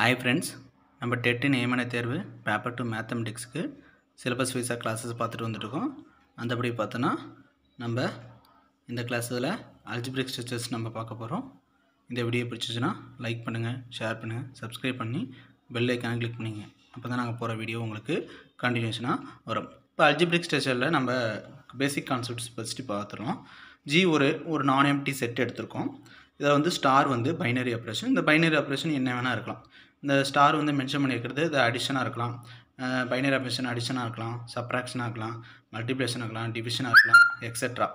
hi friends நம்ம TET நியமன தேர்வு பேப்பர் டூ மேத்தமெட்டிக்ஸ்க்கு சிலபஸ் வைஸாக கிளாஸஸ் பார்த்துட்டு வந்துட்டுருக்கோம் அந்தபடி பார்த்தோன்னா நம்ம இந்த கிளாஸில் அல்ஜிபிரிக் ஸ்ட்ரெச்சஸ் நம்ம பார்க்க போகிறோம் இந்த வீடியோ பிடிச்சிச்சுன்னா லைக் பண்ணுங்கள் ஷேர் பண்ணுங்கள் சப்ஸ்கிரைப் பண்ணி பெல் ஐக்கானை கிளிக் பண்ணிங்க அப்போ தான் நாங்கள் போகிற வீடியோ உங்களுக்கு கண்டினியூஷனாக வரும் இப்போ அல்ஜிபிரிக் ஸ்ட்ரெச்சரில் நம்ம பேசிக் கான்செப்ட்ஸ் ஃபஸ்ட்டு பார்த்துருவோம் ஜி ஒரு ஒரு நான் எம்டி செட் எடுத்திருக்கோம் இதை வந்து ஸ்டார் வந்து பைனரி ஆப்ரேஷன் இந்த பைனரி ஆப்ரேஷன் என்ன வேணால் இருக்கலாம் இந்த ஸ்டார் வந்து மென்ஷன் பண்ணியிருக்கிறது இது அடிஷனாக இருக்கலாம் பைனரி ஆப்ரேஷன் அடிஷனாக இருக்கலாம் சப்ராக்ஷனாக இருக்கலாம் மல்டிப்ளேஷனாக இருக்கலாம் டிவிஷனாக இருக்கலாம் எக்ஸெட்ரா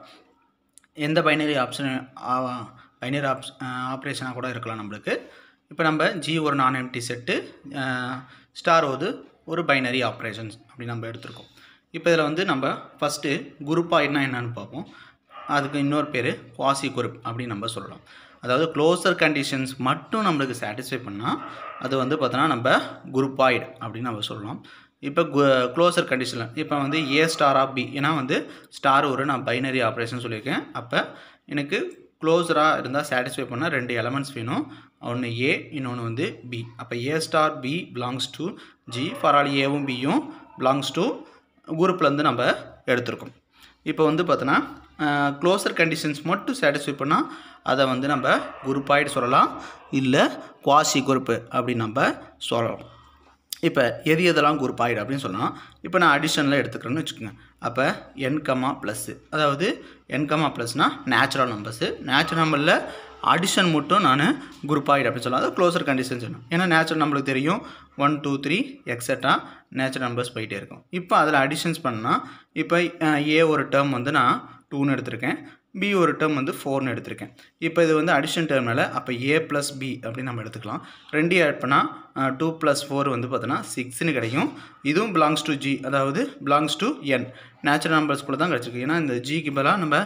எந்த பைனரி ஆப்ஷன் பைனரி ஆப் ஆப்ரேஷனாக கூட இருக்கலாம் நம்மளுக்கு இப்போ நம்ம ஜி ஒரு நான் எம்டி செட்டு ஸ்டார் ஒரு ஒரு பைனரி ஆப்ரேஷன்ஸ் அப்படி நம்ம எடுத்துருக்கோம் இப்போ இதில் வந்து நம்ம ஃபஸ்ட்டு குரூப்பாக என்ன என்னன்னு பார்ப்போம் அதுக்கு இன்னொரு பேர் குவாசி குரூப் அப்படின்னு நம்ம சொல்லலாம் அதாவது க்ளோசர் கண்டிஷன்ஸ் மட்டும் நம்மளுக்கு சாட்டிஸ்ஃபை பண்ணால் அது வந்து பார்த்தோன்னா நம்ம குரூப்பாய்டு அப்படின்னு நம்ம சொல்லலாம் இப்போ க்ளோசர் கண்டிஷனில் இப்போ வந்து ஏ ஸ்டார் ஆஃப் பி ஏன்னா வந்து ஸ்டார் ஒரு நான் பைனரி ஆப்ரேஷன் சொல்லியிருக்கேன் அப்போ எனக்கு க்ளோஸராக இருந்தால் சாட்டிஸ்ஃபை பண்ணால் ரெண்டு எலமெண்ட்ஸ் வேணும் ஒன்று ஏ இன்னொன்று வந்து பி அப்போ A star B belongs to G for all ஏவும் பியும் பிலாங்ஸ் டு குரூப்லேருந்து நம்ம எடுத்திருக்கோம் இப்போ வந்து பார்த்தோன்னா க்ளோசர் கண்டிஷன்ஸ் மட்டும் சாட்டிஸ்ஃபை பண்ணால் அதை வந்து நம்ம குரூப்பாகிட்டு சொல்லலாம் இல்லை குவாசி குரூப்பு அப்படின்னு நம்ம சொல்லலாம் இப்போ எது எதெல்லாம் குரூப் ஆகிடு அப்படின்னு சொன்னால் இப்போ நான் அடிஷனில் எடுத்துக்கிறேன்னு வச்சுக்கோங்க அப்போ என்கமா ப்ளஸ்ஸு அதாவது என்கமா ப்ளஸ்னால் நேச்சுரல் நம்பர்ஸு நேச்சுரல் நம்பரில் அடிஷன் மட்டும் நான் குரூப் ஆகிடு அப்படின்னு சொல்லலாம் அது க்ளோசர் கண்டிஷன்ஸ் வேணும் ஏன்னா நேச்சுரல் நம்மளுக்கு தெரியும் one two three extra natural numbers போயிட்டே இருக்கும் இப்போ அதில் அடிஷன்ஸ் பண்ணால் இப்போ ஏ ஒரு டேர்ம் வந்து நான் டூன்னு எடுத்திருக்கேன் பி ஒரு டேர்ம் வந்து ஃபோர்னு எடுத்திருக்கேன் இப்போ இது வந்து அடிஷன் டேர்மில் அப்போ ஏ ப்ளஸ் பி அப்படின்னு நம்ம எடுத்துக்கலாம் ரெண்டையும் ஆட் பண்ணால் டூ ப்ளஸ் ஃபோர் வந்து பார்த்தோன்னா சிக்ஸ்னு கிடைக்கும் இதுவும் பிலாங்ஸ் டு ஜி அதாவது பிலாங்ஸ் டு என் நேச்சுரல் கூட தான் கிடச்சிருக்கு ஏன்னா இந்த ஜிக்கு பதிலாக நம்ம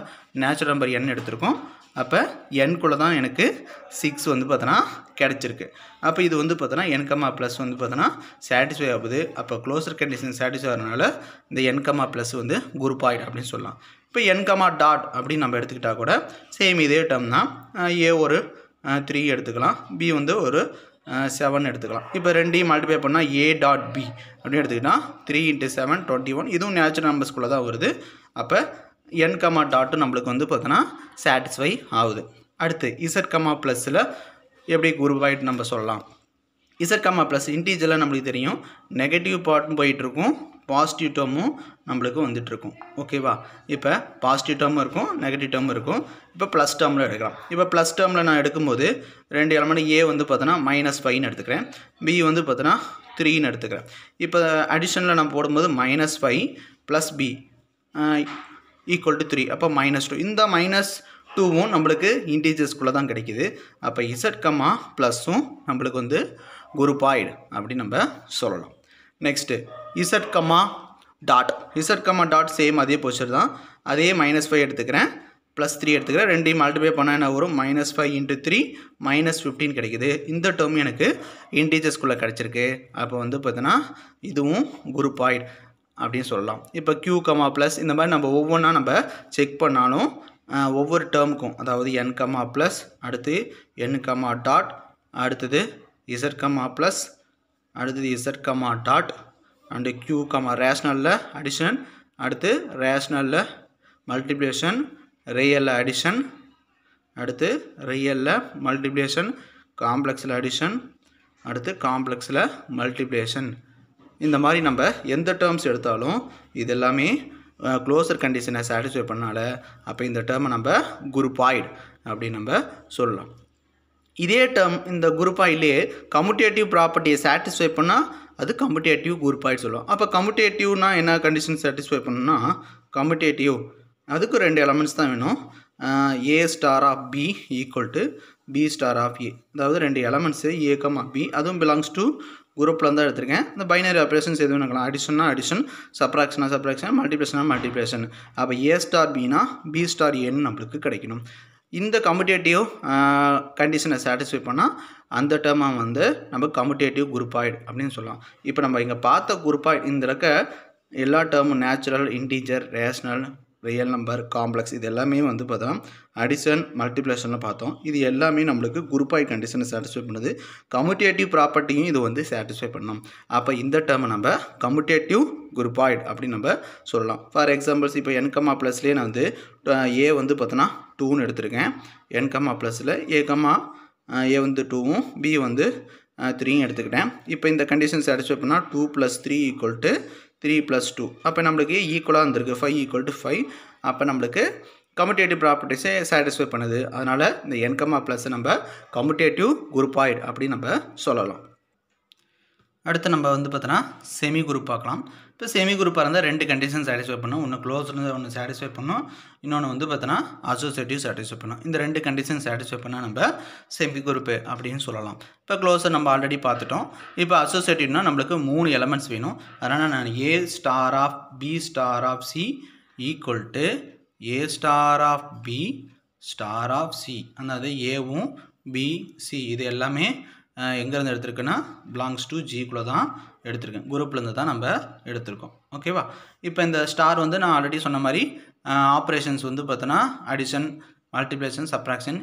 நேச்சுரல் நம்பர் என் எடுத்திருக்கோம் அப்போ என்குள்ளே தான் எனக்கு சிக்ஸ் வந்து பார்த்தோன்னா கிடச்சிருக்கு அப்போ இது வந்து பார்த்தோன்னா என்கம்மா ப்ளஸ் வந்து பார்த்தோன்னா சாட்டிஸ்ஃபை ஆகுது அப்போ க்ளோசர் கண்டிஷன் சாட்டிஸ்ஃபை ஆகிறதுனால இந்த என்கம்மா ப்ளஸ் வந்து குரூப் ஆகிடும் அப்படின்னு சொல்லலாம் இப்போ கமா டாட் அப்படின்னு நம்ம எடுத்துக்கிட்டால் கூட சேம் இதே டேர்ம் தான் ஏ ஒரு த்ரீ எடுத்துக்கலாம் பி வந்து ஒரு செவன் எடுத்துக்கலாம் இப்போ ரெண்டையும் மல்டிப்ளை பண்ணால் ஏ டாட் பி அப்படின்னு எடுத்துக்கிட்டால் three into seven twenty one இதுவும் நேச்சுரல் நம்பர்ஸ்குள்ளே தான் வருது அப்போ என் கமா டாட்டு நம்மளுக்கு வந்து பார்த்தோன்னா சாட்டிஸ்ஃபை ஆகுது அடுத்து இசட் கமா ப்ளஸ்ஸில் எப்படி குரூப் ஆகிட்டு நம்ம சொல்லலாம் இசட் கமா ப்ளஸ் இன்டீஜரில் நம்மளுக்கு தெரியும் நெகட்டிவ் பார்ட்னு போயிட்டுருக்கும் பாசிட்டிவ் டேர்மும் நம்மளுக்கு வந்துட்டுருக்கும் ஓகேவா இப்போ பாசிட்டிவ் டேர்மும் இருக்கும் நெகட்டிவ் டேர்மும் இருக்கும் இப்போ ப்ளஸ் டேர்மில் எடுக்கலாம் இப்போ ப்ளஸ் டேர்மில் நான் எடுக்கும்போது ரெண்டு எலமெண்ட் ஏ வந்து பார்த்தோன்னா மைனஸ் ஃபைன்னு எடுத்துக்கிறேன் பி வந்து பார்த்தோன்னா த்ரீன்னு எடுத்துக்கிறேன் இப்போ அடிஷனில் நான் போடும்போது minus five plus B equal to three அப்போ மைனஸ் டூ இந்த மைனஸ் டூவும் நம்மளுக்கு இன்டீஜர்ஸ்குள்ளே தான் கிடைக்கிது அப்போ இசட் கம்மா ப்ளஸ்ஸும் நம்மளுக்கு வந்து குரூப் ஆயிடு அப்படின்னு நம்ம சொல்லலாம் next Z comma dot Z comma dot same அதே போச்சர் தான் அதே மைனஸ் ஃபைவ் எடுத்துக்கிறேன் ப்ளஸ் த்ரீ எடுத்துக்கிறேன் ரெண்டையும் மல்டிபை பண்ணால் என்ன வரும் minus five into three minus fifteen கிடைக்குது இந்த டேர்ம் எனக்கு இன்டீஜர்ஸ்குள்ளே கிடச்சிருக்கு அப்போ வந்து பார்த்தோன்னா இதுவும் குரூப் ஆயிட் அப்படின்னு சொல்லலாம் இப்போ கியூ கமா ப்ளஸ் இந்த மாதிரி நம்ம ஒவ்வொன்றா நம்ம செக் பண்ணாலும் ஒவ்வொரு டேர்முக்கும் அதாவது என் கமா ப்ளஸ் அடுத்து என் கமா டாட் அடுத்தது இசட் கமா ப்ளஸ் அடுத்தது Z comma dot and q, comma ரேஷ்னலில் அடிஷன் அடுத்து ரேஷ்னலில் multiplication, ரியலில் அடிஷன் அடுத்து ரியலில் multiplication, காம்ப்ளெக்ஸில் அடிஷன் அடுத்து காம்ப்ளெக்ஸில் multiplication, இந்த மாதிரி நம்ம எந்த டேர்ம்ஸ் எடுத்தாலும் இது எல்லாமே க்ளோசர் கண்டிஷனை சாட்டிஸ்ஃபை பண்ணால அப்போ இந்த டேர்மை நம்ம குரூப்பாய்டு அப்படின்னு நம்ம சொல்லலாம் இதே டேர்ம் இந்த குரூப்பாயிலே commutative ப்ராப்பர்ட்டியை satisfy பண்ணால் அது குரூப் குரூப்பாய்டு சொல்லுவோம் அப்போ கம்யூட்டேட்டிவ்னா என்ன கண்டிஷன் சாட்டிஸ்ஃபை பண்ணுன்னா கம்யூட்டேட்டிவ் அதுக்கு ரெண்டு எலமெண்ட்ஸ் தான் வேணும் A star of B equal to B star of A அதாவது ரெண்டு எலமெண்ட்ஸு ஏ கம் ஆஃப் பி அதுவும் பிலாங்ஸ் டு குரூப்பில் தான் எடுத்திருக்கேன் இந்த பைனரி ஆப்ரேஷன்ஸ் எதுவும் நினைக்கலாம் அடிஷன்னா அடிஷன் சப்ராக்ஷனாக சப்ராக்ஷன் மல்டிப்ளேஷனாக மல்டிப்ளேஷன் அப்போ ஏ ஸ்டார் பினா பி ஸ்டார் ஏன்னு நம்மளுக்கு கிடைக்கணும் இந்த கம்யூட்டேட்டிவ் கண்டிஷனை சாட்டிஸ்ஃபை பண்ணால் அந்த டேர்மாக வந்து நம்ம கம்யூட்டேட்டிவ் குரூப்பாய்டு அப்படின்னு சொல்லலாம் இப்போ நம்ம இங்கே பார்த்த குரூப்பாய்டு இந்த இருக்க எல்லா டேர்மும் natural integer rational real number complex இது எல்லாமே வந்து பார்த்தா அடிஷன் மல்டிப்ளேஷனில் பார்த்தோம் இது எல்லாமே நம்மளுக்கு குரூப் ஆய் கண்டிஷனை சாட்டிஸ்ஃபை பண்ணுது கம்யூட்டேட்டிவ் ப்ராப்பர்ட்டியும் இது வந்து சாட்டிஸ்ஃபை பண்ணணும் அப்போ இந்த டேர்மை நம்ம கம்யூட்டேட்டிவ் குரூப்பாய்ட் அப்படின்னு நம்ம சொல்லலாம் ஃபார் எக்ஸாம்பிள்ஸ் இப்போ என்கம்மா ப்ளஸ்லேயே நான் வந்து ஏ வந்து பார்த்தோன்னா டூன்னு எடுத்திருக்கேன் என்கம்மா ப்ளஸில் ஏ கம்மா ஏ வந்து டூவும் பி வந்து த்ரீயும் எடுத்துக்கிட்டேன் இப்போ இந்த கண்டிஷன் சாட்டிஸ்ஃபை பண்ணால் two plus three equal to three plus two அப்போ நம்மளுக்கு ஈக்குவலாக வந்திருக்கு ஃபைவ் ஈக்குவல் டு ஃபைவ் அப்போ நம்மளுக்கு கம்யூட்டேட்டிவ் ப்ராப்பர்ட்டிஸே சாட்டிஸ்ஃபை பண்ணுது அதனால் இந்த என்கம்மா ப்ளஸ்ஸை நம்ம கம்யூட்டேட்டிவ் குரூப்பாய்டு அப்படின்னு நம்ம சொல்லலாம் அடுத்து நம்ம வந்து பார்த்தோன்னா செமி குரூப் பார்க்கலாம் இப்போ செமி குரூப்பாக இருந்தால் ரெண்டு கண்டிஷன் சாட்டிஸ்ஃபை பண்ணும் ஒன்று க்ளோஸ் ஒன்று சாட்டிஸ்ஃபை பண்ணும் இன்னொன்று வந்து பார்த்தோன்னா அசோசியேட்டிவ் சாட்டிஸ்ஃபை பண்ணும் இந்த ரெண்டு கண்டிஷன் சாட்டிஸ்ஃபை பண்ணால் நம்ம செமி குரூப்பு அப்படின்னு சொல்லலாம் இப்போ க்ளோஸை நம்ம ஆல்ரெடி பார்த்துட்டோம் இப்போ அசோசியேட்டிவ்னா நம்மளுக்கு மூணு எலமெண்ட்ஸ் வேணும் அதனால் நான் A star of B star of C equal to A star of B star of C அதாவது ஏவும் சி இது எல்லாமே எங்கேருந்து எடுத்துருக்குன்னா பிலாங்ஸ் டு ஜிக்குள்ளே தான் எடுத்திருக்கேன் குரூப்லேருந்து தான் நம்ம எடுத்திருக்கோம் ஓகேவா இப்போ இந்த ஸ்டார் வந்து நான் ஆல்ரெடி சொன்ன மாதிரி ஆப்ரேஷன்ஸ் வந்து பார்த்தோன்னா அடிஷன் மல்டிப்ளேஷன் சப்ராக்ஷன்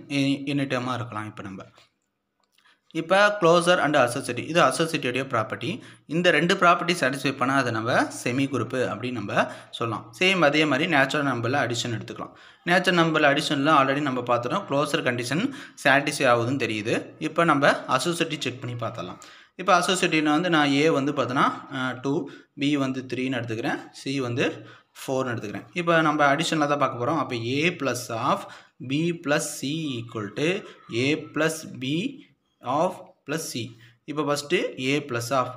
யூனிட்டமாக இருக்கலாம் இப்போ நம்ம இப்போ க்ளோசர் அண்ட் அசோசிட்டி இது அசோசியேட்டிவ் ப்ராப்பர்ட்டி இந்த ரெண்டு ப்ராப்பர்ட்டி சாட்டிஸ்ஃபை பண்ணால் அதை நம்ம செமி குரூப்பு அப்படின்னு நம்ம சொல்லலாம் சேம் அதே மாதிரி நேச்சுரல் நம்பரில் அடிஷன் எடுத்துக்கலாம் நேச்சுரல் நம்பரில் அடிஷனில் ஆல்ரெடி நம்ம பார்த்துட்டோம் க்ளோசர் கண்டிஷன் சாட்டிஸ்ஃபை ஆகுதுன்னு தெரியுது இப்போ நம்ம அசோசியேட்டி செக் பண்ணி பார்த்தலாம் இப்போ அசோசியேட்டிவ்னா வந்து நான் ஏ வந்து பார்த்தோன்னா டூ பி வந்து த்ரீன்னு எடுத்துக்கிறேன் சி வந்து ஃபோர்னு எடுத்துக்கிறேன் இப்போ நம்ம அடிஷனில் தான் பார்க்க போகிறோம் அப்போ A plus of B plus C equal to A plus B of plus C இப்போ first A plus of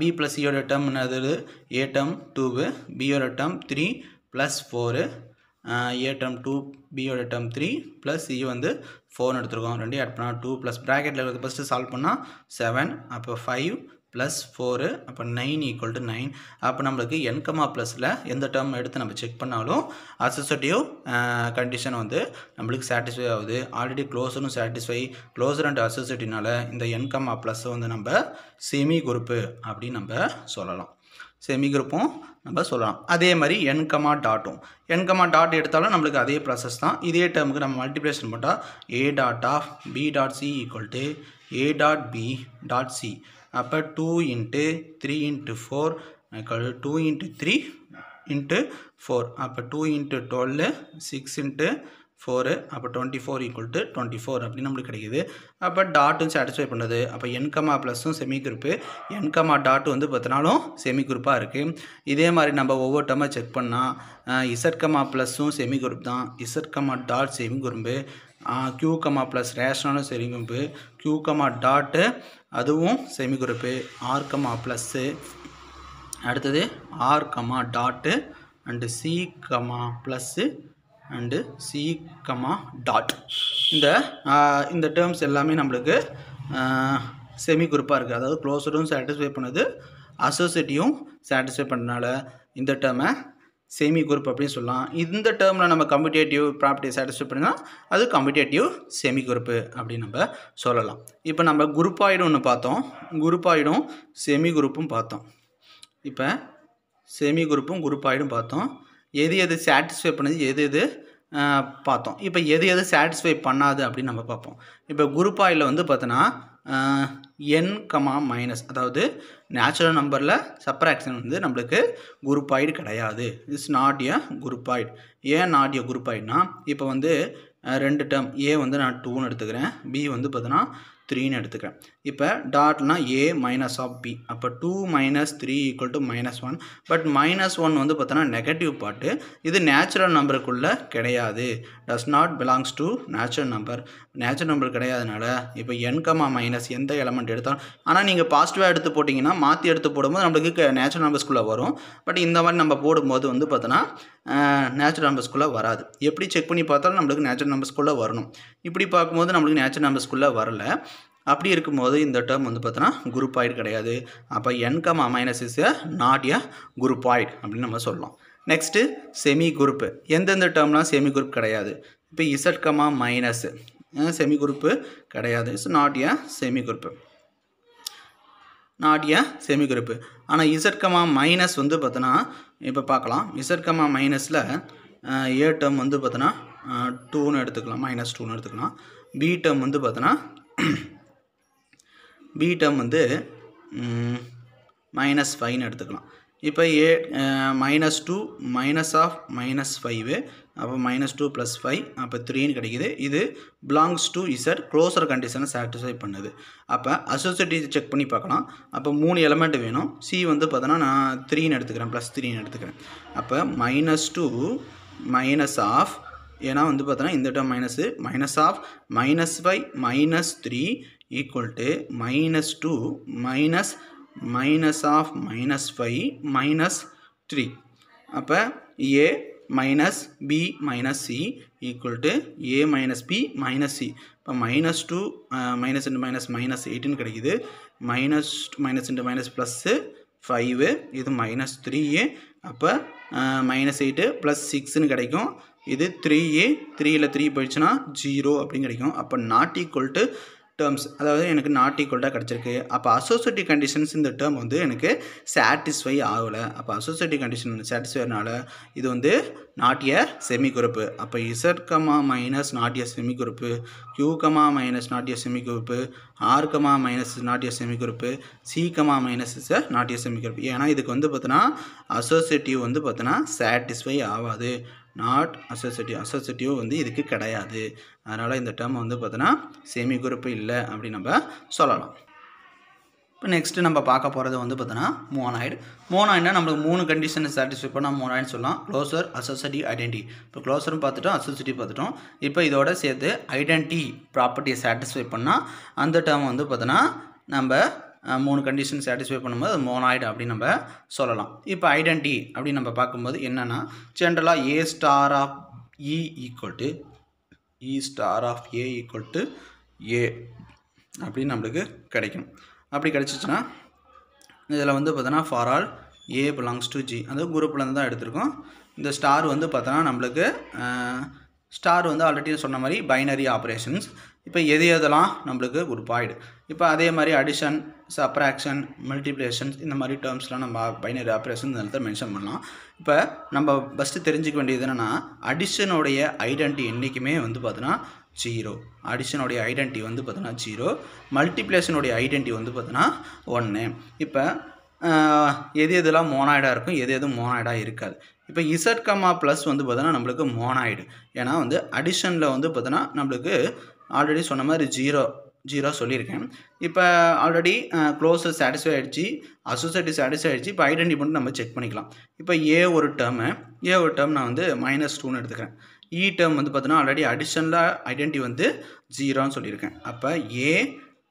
B plus சியோட டேர்ம் என்னது ஏ டேர்ம் டூவு பியோட term three plus four A term two பியோட term three plus C வந்து ஃபோர்னு எடுத்துருக்கோம் ரெண்டையும் add பண்ணால் டூ ப்ளஸ் ப்ராக்கெட்டில் இருக்கிறது ஃபஸ்ட்டு சால்வ் பண்ணால் செவன் அப்போ ஃபைவ் ப்ளஸ் ஃபோரு அப்போ நைன் ஈக்குவல் டு நைன் அப்போ நம்மளுக்கு என்கமா ப்ளஸில் எந்த டேர்ம் எடுத்து நம்ம செக் பண்ணாலும் அசோசியேட்டிவ் கண்டிஷன் வந்து நம்மளுக்கு சாட்டிஸ்ஃபை ஆகுது ஆல்ரெடி க்ளோஸரும் சாட்டிஸ்ஃபை க்ளோசர் அண்ட் அசோசியேட்டிவ்னால இந்த என்கமா ப்ளஸ் வந்து நம்ம செமி குரூப்பு அப்படின்னு நம்ம சொல்லலாம் செமி நம்ம சொல்லலாம் அதே மாதிரி என்கமா டாட்டும் என்கமா டாட் எடுத்தாலும் நம்மளுக்கு அதே ப்ராசஸ் தான் இதே டேர்முக்கு நம்ம மல்டிப்ளேஷன் போட்டால் A dot of B dot C equal to A dot B dot C அப்போ two into three into four two into three into four அப்போ two into twelve six into four அப்போ twenty four equal to twenty four அப்படின்னு நம்மளுக்கு கிடைக்குது அப்போ டாட்டும் satisfy பண்ணுது அப்போ என்கமா ப்ளஸும் செமி குரூப்பு என்கமா டாட் வந்து பார்த்தினாலும் செமி குரூப்பாக இருக்குது இதே மாதிரி நம்ம ஒவ்வொரு டமாக செக் பண்ணால் இசட்கமா ப்ளஸும் செமி குரூப் தான் Z comma dot semigroup Q comma plus ரேஷனாலும் semigroup Q comma dot அதுவும் semigroup R comma plus அடுத்தது R comma dot and C comma plus and C comma dot இந்த இந்த terms எல்லாமே நம்மளுக்கு semi குரூப்பாக இருக்குது அதாவது க்ளோஸரும் சாட்டிஸ்ஃபை பண்ணுது அசோசியேட்டியும் சாட்டிஸ்ஃபை பண்ணனால இந்த டேர்மை செமி குரூப் அப்படின்னு சொல்லலாம் இந்த டேர்மில் நம்ம கம்யூட்டேட்டிவ் ப்ராப்பர்ட்டி சாட்டிஸ்ஃபை பண்ணால் அது கம்யூட்டேட்டிவ் செமி குரூப்பு அப்படின்னு நம்ம சொல்லலாம் இப்போ நம்ம குரூப்பாயிடும் ஒன்று பார்த்தோம் குரூப் ஆயிடும் செமி குரூப்பும் பார்த்தோம் இப்போ செமி குரூப்பும் குரூப்பாயிடும் பார்த்தோம் எது எது சாட்டிஸ்ஃபை பண்ணுது எது எது பார்த்தோம் இப்போ எது எது சாட்டிஸ்ஃபை பண்ணாது அப்படின்னு நம்ம பார்ப்போம் இப்போ குரூப் ஆயில் வந்து பார்த்தோன்னா என் கமா மைனஸ் அதாவது நேச்சுரல் நம்பரில் சப்ராக்ஷன் வந்து நம்மளுக்கு குரூப்பாய்டு கிடையாது இட்ஸ் நாட் எ குரூப்பாய்டு ஏன் நாட் எ குரூப்பாய்டுனா இப்போ வந்து ரெண்டு டேர்ம் ஏ வந்து நான் டூன்னு எடுத்துக்கிறேன் பி வந்து பார்த்தோன்னா த்ரீன்னு எடுத்துக்கிறேன் இப்போ டாட்னா ஏ மைனஸ் ஆஃப் பி அப்போ two minus three equal to minus one but minus one வந்து பார்த்தோன்னா நெகட்டிவ் பாட்டு இது நேச்சுரல் நம்பருக்குள்ளே கிடையாது does not belongs to natural number natural number கிடையாதுனால இப்போ என்கமா மைனஸ் எந்த எலமெண்ட் எடுத்தாலும் ஆனால் நீங்கள் பாசிட்டிவாக எடுத்து போட்டிங்கன்னா மாற்றி எடுத்து போடும்போது நம்மளுக்கு நேச்சுரல் நம்பர்ஸ்குள்ளே வரும் பட் இந்த மாதிரி நம்ம போடும்போது வந்து பார்த்தோன்னா நேச்சுரல் நம்பர்ஸ்குள்ளே வராது எப்படி செக் பண்ணி பார்த்தாலும் நம்மளுக்கு நேச்சுரல் நம்பர்ஸ்குள்ளே வரணும் இப்படி பார்க்கும்போது நம்மளுக்கு நேச்சுரல் நம்பர்ஸ்குள்ளே வரல அப்படி இருக்கும்போது இந்த டேர்ம் வந்து பார்த்தோன்னா குரூப் ஆய்டு கிடையாது அப்போ N comma minus is not a groupoid அப்படின்னு நம்ம சொல்லலாம் நெக்ஸ்ட்டு செமி குரூப்பு எந்தெந்த டேர்ம்லாம் செமி குரூப் கிடையாது இப்போ இசட்கமா மைனஸ் செமி குரூப்பு கிடையாது it's not a semigroup not a semigroup ஆனால் இசட்கமா மைனஸ் வந்து பார்த்தோன்னா இப்போ பார்க்கலாம் இசட்கமா மைனஸில் ஏ டேர்ம் வந்து பார்த்தோன்னா டூன்னு எடுத்துக்கலாம் மைனஸ் டூன்னு எடுத்துக்கலாம் பி டேர்ம் வந்து பார்த்தோன்னா பி டேர்ம் வந்து மைனஸ் ஃபைவ்னு எடுத்துக்கலாம் இப்போ A minus two minus of minus five அப்போ மைனஸ் டூ ப்ளஸ் ஃபைவ் அப்போ த்ரீன்னு கிடைக்கிது இது பிலாங்ஸ் டு இசட் க்ளோசர் கண்டிஷனை சாட்டிஸ்ஃபை பண்ணுது அப்போ அசோசியேட்டிவ் செக் பண்ணி பார்க்கலாம் அப்போ மூணு எலமெண்ட் வேணும் சி வந்து பார்த்தோன்னா நான் த்ரீன்னு எடுத்துக்கிறேன் ப்ளஸ் த்ரீன்னு எடுத்துக்கிறேன் அப்போ மைனஸ் டூ மைனஸ் ஆஃப் ஏன்னா வந்து பார்த்தோன்னா இந்த term minus minus of minus five minus three equal to minus two minus minus of minus 5 minus three அப்போ A minus B minus C equal to A minus B minus C இப்போ minus two minus into minus minus 18 கிடைக்குது minus minus into minus plus 5 இது minus three ஏ அப்போ minus plus plus சிக்ஸ்னு கிடைக்கும் இது three ஏ த்ரீயில் three போயிடுச்சுன்னா ஜீரோ அப்படின்னு கிடைக்கும் அப்போ நாட் equal to டேர்ம்ஸ் அதாவது எனக்கு நாட் ஈக்குவல்டாக கிடச்சிருக்கு அப்போ அசோசியேட்டிவ் கண்டிஷன்ஸ் இந்த டேர்ம் வந்து எனக்கு சாட்டிஸ்ஃபை ஆகலை அப்போ அசோசியேட்டிவ் கண்டிஷன் சாட்டிஸ்ஃபைனால இது வந்து நாட்டிய செமி குறிப்பு அப்போ Z comma minus not a a semigroup Q comma minus not a a semigroup R comma minus not a a semigroup C comma minus is not a a semi group ஏன்னா இதுக்கு வந்து பார்த்தோன்னா அசோசியேட்டிவ் வந்து பார்த்தோன்னா சாட்டிஸ்ஃபை ஆகாது நாட் அசசிட்டி அசசிட்டியோ வந்து இதுக்கு கிடையாது அதனால் இந்த டேர்ம் வந்து பார்த்தோன்னா சேமி குரூப் இல்லை அப்படின்னு நம்ம சொல்லலாம் இப்போ நெக்ஸ்ட்டு நம்ம பார்க்க போகிறது வந்து பார்த்தோன்னா மோனாய்டு மோனாய்டுனா நம்மளுக்கு மூணு கண்டிஷனை சாட்டிஸ்ஃபை பண்ணால் மோனாய்டு சொல்லலாம் க்ளோசர் அசசிட்டி ஐடென்டி இப்போ க்ளோசரும் பார்த்துட்டோம் அசசிட்டி பார்த்துட்டோம் இப்போ இதோட சேர்த்து ஐடென்டி ப்ராப்பர்ட்டியை சாட்டிஸ்ஃபை பண்ணால் அந்த டேர்ம் வந்து பார்த்தோன்னா நம்ம மூணு கண்டிஷன் சாட்டிஸ்ஃபை பண்ணும்போது அது மோனாய்டு அப்படின்னு நம்ம சொல்லலாம் இப்போ ஐடென்டி அப்படின்னு நம்ம பார்க்கும்போது என்னென்னா ஜென்ரலாக A star of E equal to E star of A equal to A அப்படின்னு நம்மளுக்கு கிடைக்கும் அப்படி கிடச்சிச்சின்னா இதில் வந்து பார்த்தோன்னா for all A belongs to G அந்த குரூப்பில் இருந்து தான் எடுத்திருக்கோம் இந்த ஸ்டார் வந்து பார்த்தோன்னா நம்மளுக்கு ஸ்டார் வந்து ஆல்ரெடி சொன்ன மாதிரி பைனரி ஆப்ரேஷன்ஸ் இப்போ எது எதெல்லாம் நம்மளுக்கு ஒரு ஆகிடு இப்போ அதே மாதிரி அடிஷன் சப்ராக்ஷன் மல்டிப்ளேஷன்ஸ் இந்த மாதிரி டேர்ம்ஸ்லாம் நம்ம பைனரி ஆப்ரேஷன் நிலத்தை மென்ஷன் பண்ணலாம் இப்போ நம்ம ஃபஸ்ட்டு தெரிஞ்சுக்க வேண்டியது என்னென்னா அடிஷனுடைய ஐடென்டி என்றைக்குமே வந்து பார்த்தீங்கன்னா ஜீரோ அடிஷனுடைய ஐடென்டி வந்து பார்த்தீங்கன்னா ஜீரோ மல்டிப்ளேஷனுடைய ஐடென்டி வந்து பார்த்தீங்கன்னா ஒன்று இப்போ எது எதுலாம் மோனாய்டாக இருக்கும் எது எதுவும் மோனாய்டாக இருக்காது இப்போ இசட் கம்மா ப்ளஸ் வந்து பார்த்தோன்னா நம்மளுக்கு மோனாய்டு ஏன்னா வந்து அடிஷனில் வந்து பார்த்தோன்னா நம்மளுக்கு ஆல்ரெடி சொன்ன மாதிரி ஜீரோ ஜீரோ சொல்லியிருக்கேன் இப்போ ஆல்ரெடி க்ளோஸ் சாட்டிஸ்ஃபை ஆகிடுச்சு அசோசியேட்டிவ் சாட்டிஸ்ஃபை ஆகிடுச்சு இப்போ ஐடென்டி மட்டும் நம்ம செக் பண்ணிக்கலாம் இப்போ ஏ ஒரு டேர்மு ஏ ஒரு டேர்ம் நான் வந்து மைனஸ் டூன்னு எடுத்துக்கிறேன் இ e டேர்ம் வந்து பார்த்தோன்னா ஆல்ரெடி அடிஷனில் ஐடென்டி வந்து ஜீரோன்னு சொல்லியிருக்கேன் அப்போ A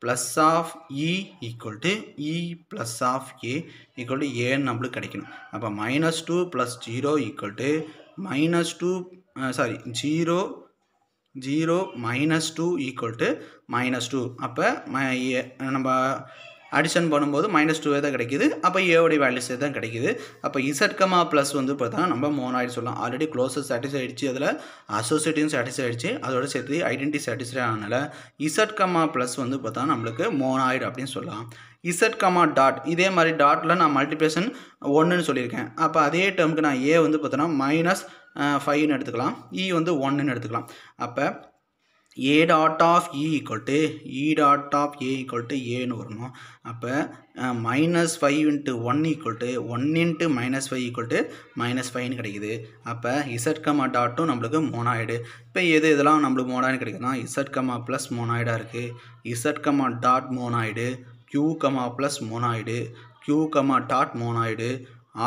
plus of E equal to E plus of A equal to ஏன்னு நம்மளுக்கு கிடைக்கணும் அப்போ minus two plus zero equal to minus two sorry zero zero minus two equal to minus two அப்போ நம்ம அடிஷன் பண்ணும்போது மைனஸ் டூவே தான் கிடைக்கிது அப்போ ஏவோடைய வேல்யூஸே தான் கிடைக்கிது அப்போ இசட்கமா ப்ளஸ் வந்து பார்த்தா நம்ம மோனாய்டு சொல்லலாம் ஆல்ரெடி க்ளோஸஸ் சாட்டிஸ்ஃபை ஆகிடுச்சு அதில் அசோசியேட்டும் சாட்டிஸ்ஃபை ஆகிடுச்சு அதோட சேர்த்து ஐடென்டி சாட்டிஸ்ஃபை ஆனால் இசட்கமா ப்ளஸ் வந்து பார்த்தா நம்மளுக்கு மோனாய்டு அப்படின்னு சொல்லலாம் இசட் கமா டாட் இதே மாதிரி டாட்டில் நான் மல்டிப்ளேஷன் ஒன்றுன்னு சொல்லியிருக்கேன் அப்போ அதே டேர்முக்கு நான் ஏ வந்து பார்த்தோன்னா மைனஸ் ஃபைவ்னு எடுத்துக்கலாம் இ e வந்து ஒன்றுன்னு எடுத்துக்கலாம் அப்போ A dot of E equal to E dot of A equal to ஏன்னு வரணும் அப்போ minus five into one equal to one into minus five equal to minus ஃபைவ்னு கிடைக்குது அப்போ இசட் கமா டாட்டும் நம்மளுக்கு மோனாய்டு இப்போ எது இதெல்லாம் நம்மளுக்கு மோனாய்டு கிடைக்குதுன்னா இசட் கமா ப்ளஸ் மோனாய்டாக இருக்குது Z comma dot monoid Q comma plus monoid Q comma dot monoid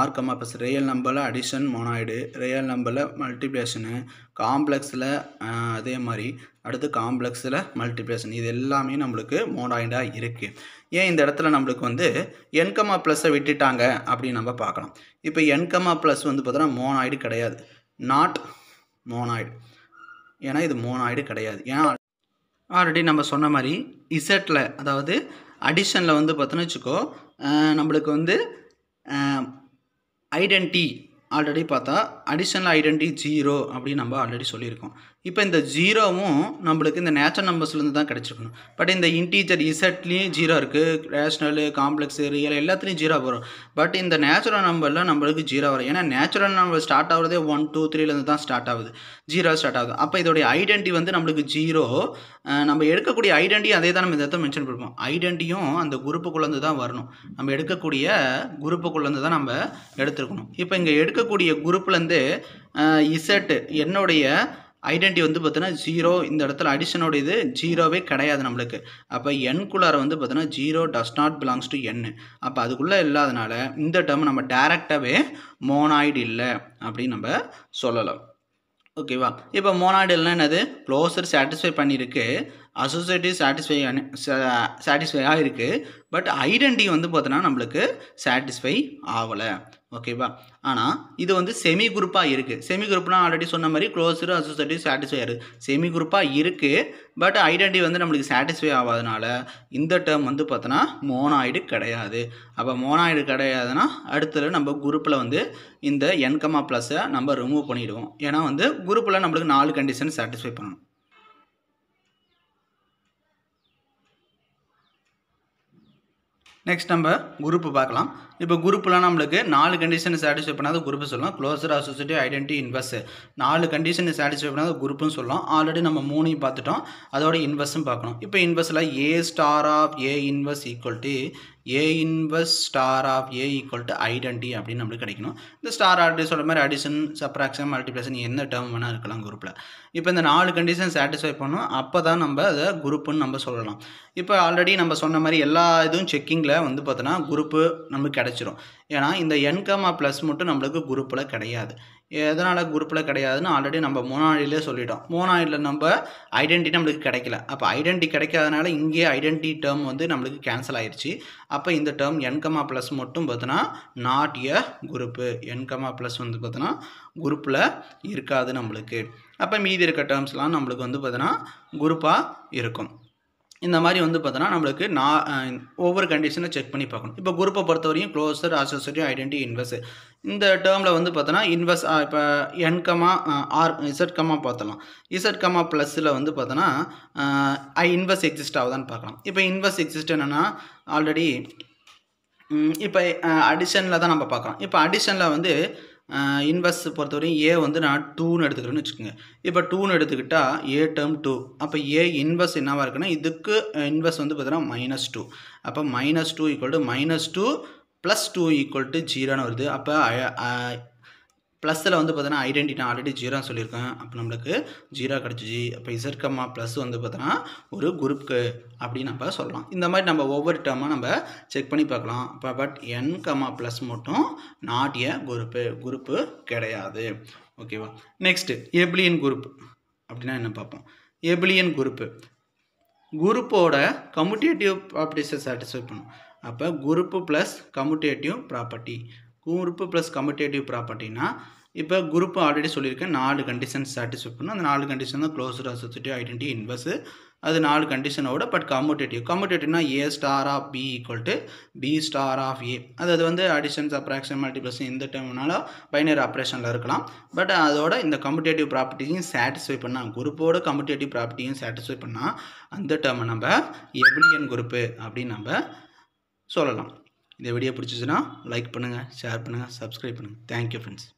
R comma plus real நம்பரில் அடிஷன் மோனாய்டு ரியல் நம்பரில் மல்டிப்ளேஷனு காம்ப்ளெக்ஸில் அதே மாதிரி அடுத்து காம்ப்ளெக்ஸில் மல்டிப்ளேஷன் இது எல்லாமே நம்மளுக்கு மோனாய்டாக இருக்குது ஏன் இந்த இடத்துல நம்மளுக்கு வந்து என்கமா ப்ளஸ்ஸை விட்டுட்டாங்க அப்படின்னு நம்ம பார்க்கலாம் இப்போ என்கமா ப்ளஸ் வந்து பார்த்தோன்னா மோனாய்டு கிடையாது நாட் மோனாய்டு ஏன்னா இது மோனாய்டு கிடையாது ஏன்னா ஆல்ரெடி நம்ம சொன்ன மாதிரி இசட்டில் அதாவது அடிஷனில் வந்து பார்த்தோன்னு வச்சுக்கோ நம்மளுக்கு வந்து ஐடென்டி ஆல்ரெடி பார்த்தா அடிஷனல் ஐடென்டி ஜீரோ அப்படின்னு நம்ம ஆல்ரெடி சொல்லியிருக்கோம் இப்போ இந்த ஜீரோவும் நம்மளுக்கு இந்த நேச்சுரல் நம்பர்ஸ்லேருந்து தான் கிடச்சிருக்கணும் பட் இந்த இன்டீஜர் இசட்லேயும் ஜீரோ இருக்குது ரேஷ்னலு காம்ப்ளெக்ஸ் ரியல் எல்லாத்துலேயும் ஜீரோ வரும் பட் இந்த நேச்சுரல் நம்பரில் நம்மளுக்கு ஜீரோ வரும் ஏன்னா நேச்சுரல் நம்பர் ஸ்டார்ட் ஆகிறதே ஒன் டூ த்ரீலேருந்து தான் ஸ்டார்ட் ஆகுது ஜீரோ ஸ்டார்ட் ஆகுது அப்போ இதோடைய ஐடென்டி வந்து நம்மளுக்கு ஜீரோ நம்ம எடுக்கக்கூடிய ஐடென்டி அதே தான் நம்ம இதை மென்ஷன் பண்ணுவோம் ஐடென்டியும் அந்த குரூப்புக்குள்ளேருந்து தான் வரணும் நம்ம எடுக்கக்கூடிய குரூப்புக்குள்ளேருந்து தான் நம்ம எடுத்துருக்கணும் இப்போ இங்கே எடுக்கக்கூடிய குரூப்லேருந்து இசட்டு என்னுடைய ஐடென்டி வந்து பார்த்தோன்னா ஜீரோ இந்த இடத்துல அடிஷனோட இது ஜீரோவே கிடையாது நம்மளுக்கு அப்போ என்குள்ளார வந்து பார்த்தோன்னா zero does not belongs to N அப்போ அதுக்குள்ளே இல்லாதனால இந்த டேர்ம் நம்ம டேரெக்டாகவே மோனாய்டு இல்லை அப்படின்னு நம்ம சொல்லலாம் ஓகேவா இப்போ மோனாய்டு இல்லைன்னா என்னது க்ளோசர் சாட்டிஸ்ஃபை பண்ணியிருக்கு அசோசியேட்டிவ் சாட்டிஸ்ஃபை சாட்டிஸ்ஃபை ஆகிருக்கு பட் ஐடென்டி வந்து பார்த்தோன்னா நம்மளுக்கு சாட்டிஸ்ஃபை ஆகலை ஓகேவா ஆனால் இது வந்து செமி குரூப்பாக இருக்குது செமி குரூப்னால் ஆல்ரெடி சொன்ன மாதிரி க்ளோஸரு அசோசியேட்டிவ் சாட்டிஸ்ஃபை ஆகுது செமி குரூப்பாக இருக்குது பட் ஐடென்டி வந்து நம்மளுக்கு சாட்டிஸ்ஃபை ஆகாதனால இந்த டேர்ம் வந்து பார்த்தோன்னா மோனாய்டு கிடையாது அப்போ மோனாய்டு கிடையாதுன்னா அடுத்தது நம்ம குரூப்பில் வந்து இந்த என்கமா ப்ளஸை நம்ம ரிமூவ் பண்ணிவிடுவோம் ஏன்னா வந்து குரூப்பில் நம்மளுக்கு நாலு கண்டிஷன் சாட்டிஸ்ஃபை பண்ணணும் நெக்ஸ்ட் நம்ம குரூப்பு பார்க்கலாம் இப்போ குரூப்லாம் நம்மளுக்கு நாலு கண்டிஷன் சாட்டிஸ்ஃபை பண்ணாத குரூப் சொல்லலாம் க்ளோசர் அசோசியேட்டிவ் ஐடென்டிட்டி இன்வெஸ்ட் நாலு கண்டிஷன் சாட்டிஸ்ஃபை பண்ணாத குரூப்னு சொல்லலாம் ஆல்ரெடி நம்ம மூணையும் பார்த்துட்டோம் அதோட இன்வெஸ்ட்டும் பார்க்கணும் இப்போ இன்வெஸ்ட்டில் ஏ star of A invest equal to A invest star of A equal to identity அப்படின்னு நம்மளுக்கு கிடைக்கணும் இந்த ஸ்டார் ஆல்ரெடி சொல்கிற மாதிரி அடிஷன் சப்ராக்ஷன் மல்டிப்ளேஷன் எந்த டேர்ம் வேணால் இருக்கலாம் குரூப்பில் இப்போ இந்த நாலு கண்டிஷன் சாட்டிஸ்ஃபை பண்ணணும் அப்போ தான் நம்ம அதை குரூப்புன்னு நம்ம சொல்லலாம் இப்போ ஆல்ரெடி நம்ம சொன்ன மாதிரி எல்லா இதுவும் செக்கிங்கில் வந்து பார்த்தோன்னா குரூப்பு நமக்கு கிடைக்கும் கிடச்சிரும் ஏன்னா இந்த என்கமா ப்ளஸ் மட்டும் நம்மளுக்கு குரூப்பில் கிடையாது எதனால் குரூப்பில் கிடையாதுன்னு ஆல்ரெடி நம்ம மூணாயிலே சொல்லிட்டோம் மூணாயிரில் நம்ம ஐடென்டிட்டி நம்மளுக்கு கிடைக்கல அப்போ ஐடென்டி கிடைக்காதனால இங்கே ஐடென்டி டேர்ம் வந்து நம்மளுக்கு கேன்சல் ஆயிடுச்சு அப்போ இந்த டேர்ம் என்கமா ப்ளஸ் மட்டும் பார்த்தோன்னா not a group N comma plus வந்து பார்த்தோன்னா குரூப்பில் இருக்காது நம்மளுக்கு அப்போ மீதி இருக்க டேர்ம்ஸ்லாம் நம்மளுக்கு வந்து பார்த்தோன்னா குரூப்பாக இருக்கும் இந்த மாதிரி வந்து பார்த்தோன்னா நம்மளுக்கு நான் ஒவ்வொரு கண்டிஷனை செக் பண்ணி பார்க்கணும் இப்போ குரூப்பை பொறுத்த வரையும் க்ளோஸர் அசோசியேட்டிவ் ஐடென்டி இன்வெஸ்ட் இந்த டேர்மில் வந்து பார்த்தோன்னா இன்வெஸ்ட் இப்போ என் ஆர் இசட் கமா பார்த்தலாம் இசட் கமா ப்ளஸில் வந்து பார்த்தோன்னா ஐ இன்வெஸ்ட் எக்ஸிஸ்ட் ஆகுதான்னு பார்க்கலாம் இப்போ இன்வெஸ்ட் எக்ஸிஸ்ட் என்னென்னா ஆல்ரெடி இப்போ அடிஷனில் தான் நம்ம பார்க்கலாம் இப்போ அடிஷனில் வந்து இன்வெஸ்ட் பொறுத்தவரையும் ஏ வந்து நான் டூன்னு எடுத்துக்கிறேன்னு வச்சுக்கோங்க இப்போ டூன்னு எடுத்துக்கிட்டால் ஏ டேர்ம் டூ அப்போ ஏ இன்வெஸ்ட் என்னவாக இருக்குன்னா இதுக்கு இன்வெஸ்ட் வந்து பார்த்தீங்கன்னா மைனஸ் டூ அப்போ minus two equal to minus two plus two equal to ஜீரோன்னு வருது அப்போ ப்ளஸில் வந்து பார்த்தோன்னா ஐடென்டிட்டி நான் ஆல்ரெடி ஜீரோ சொல்லியிருக்கேன் அப்போ நம்மளுக்கு ஜீரோ கிடச்சிச்சு அப்போ இசர்க்கம்மா ப்ளஸ் வந்து பார்த்தோன்னா ஒரு குரூப்க்கு அப்படின்னு நம்ம சொல்லலாம் இந்த மாதிரி நம்ம ஒவ்வொரு டேர்மாக நம்ம செக் பண்ணி பார்க்கலாம் இப்போ பட் என் கமா ப்ளஸ் மட்டும் நாட்டிய குரூப்பு குரூப்பு கிடையாது ஓகேவா நெக்ஸ்ட்டு எபிலியன் குரூப் அப்படின்னா என்ன பார்ப்போம் எபிலியன் குரூப்பு குரூப்போட கம்யூட்டேட்டிவ் ப்ராப்பர்ட்டிஸை சாட்டிஸ்ஃபை பண்ணும் அப்போ group plus commutative property group plus commutative ப்ராப்பர்ட்டினா இப்போ குரூப் ஆல்ரெடி சொல்லியிருக்கேன் நாலு கண்டிஷன் சாட்டிஸ்ஃபை பண்ணும் அந்த நாலு கண்டிஷன் தான் க்ளோஸர் அசோசியேட்டிவ் ஐடென்டி இன்வர்ஸ் அது நாலு கண்டிஷனோட பட் கம்யூட்டேட்டிவ் கம்யூட்டேட்டிவ்னா A star of B equal to B star of A அது வந்து அடிஷன்ஸ் அப்ராக்ஷன் மல்டிப்ளஸ் எந்த டைம்னாலும் பைனர் ஆப்ரேஷனில் இருக்கலாம் பட் அதோட இந்த கம்யூட்டேட்டிவ் ப்ராப்பர்ட்டியும் சாட்டிஸ்ஃபை பண்ணால் குரூப்போட கம்யூட்டேட்டிவ் ப்ராப்பர்ட்டியும் சாட்டிஸ்ஃபை பண்ணால் அந்த டேர்மை நம்ம எபிலியன் குரூப்பு அப்படின்னு நம்ம சொல்லலாம் இந்த வீடியோ பிடிச்சிச்சுன்னா லைக் பண்ணுங்கள் ஷேர் பண்ணுங்கள் சப்ஸ்கிரைப் பண்ணுங்கள் தேங்க்யூ ஃப்ரெண்ட்ஸ்